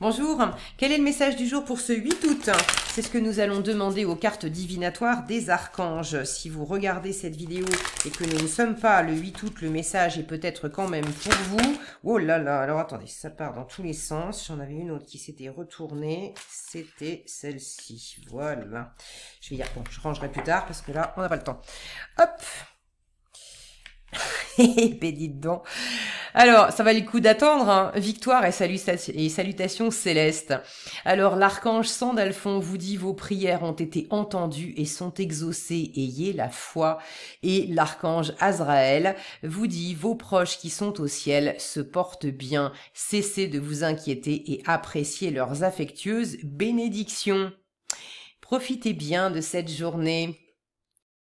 Bonjour, quel est le message du jour pour ce 8 août C'est ce que nous allons demander aux cartes divinatoires des archanges. Si vous regardez cette vidéo et que nous ne sommes pas le 8 août, le message est peut-être quand même pour vous. Oh là là, alors attendez, ça part dans tous les sens. J'en avais une autre qui s'était retournée, c'était celle-ci. Voilà. Je vais dire, bon, je rangerai plus tard parce que là, on n'a pas le temps. Hop hé, eh ben dites donc, alors, ça va le coup d'attendre. Hein. Victoire et, et salutations célestes. Alors, l'archange Sandalphon vous dit vos prières ont été entendues et sont exaucées. Ayez la foi. Et l'archange Azraël vous dit vos proches qui sont au ciel se portent bien. Cessez de vous inquiéter et appréciez leurs affectueuses bénédictions. Profitez bien de cette journée.